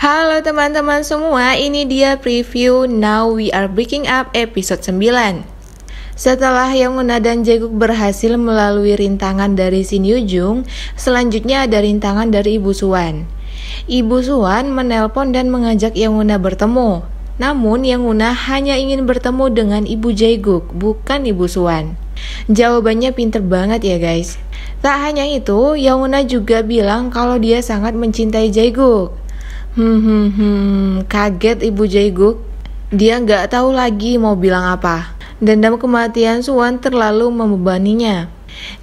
Halo teman-teman semua, ini dia preview Now We Are Breaking Up episode 9. Setelah Yonguna dan Jaeguk berhasil melalui rintangan dari Shin Yujung, selanjutnya ada rintangan dari Ibu Suwan Ibu Suwan menelpon dan mengajak Yonguna bertemu. Namun Yonguna hanya ingin bertemu dengan Ibu Jaeguk, bukan Ibu Suwan Jawabannya pinter banget ya guys. Tak hanya itu, Yonguna juga bilang kalau dia sangat mencintai Jaeguk. Hmm, hmm, hmm. kaget Ibu Jaiguk. Dia nggak tahu lagi mau bilang apa. Dendam kematian Suwan terlalu membebaninya.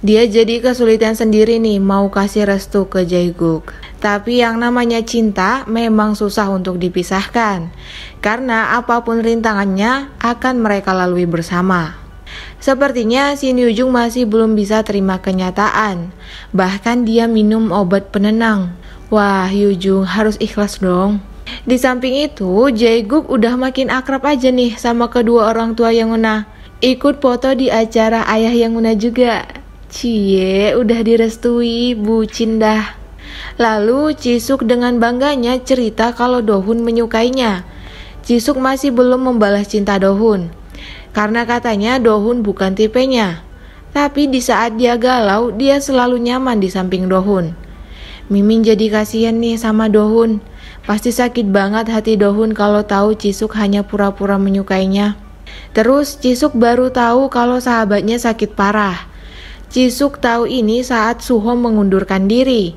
Dia jadi kesulitan sendiri nih mau kasih restu ke Jaiguk. Tapi yang namanya cinta memang susah untuk dipisahkan. Karena apapun rintangannya akan mereka lalui bersama. Sepertinya Shin Yujung masih belum bisa terima kenyataan. Bahkan dia minum obat penenang Wah, Yujung harus ikhlas dong. Di samping itu, Jaeguk udah makin akrab aja nih sama kedua orang tua Yanguna. Ikut foto di acara ayah Yanguna juga. Cie, udah direstui, Bu dah. Lalu Cisuk dengan bangganya cerita kalau Dohun menyukainya. Cisuk masih belum membalas cinta Dohun. Karena katanya Dohun bukan tipenya. Tapi di saat dia galau, dia selalu nyaman di samping Dohun. Mimin jadi kasihan nih sama Dohun. Pasti sakit banget hati Dohun kalau tahu Cisuk hanya pura-pura menyukainya. Terus Cisuk baru tahu kalau sahabatnya sakit parah. Cisuk tahu ini saat Suho mengundurkan diri.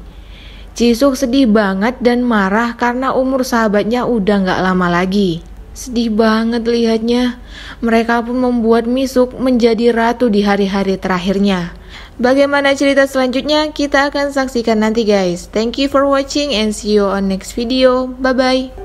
Cisuk sedih banget dan marah karena umur sahabatnya udah nggak lama lagi. Sedih banget lihatnya. Mereka pun membuat Misuk menjadi ratu di hari-hari terakhirnya. Bagaimana cerita selanjutnya kita akan saksikan nanti guys. Thank you for watching and see you on next video. Bye bye.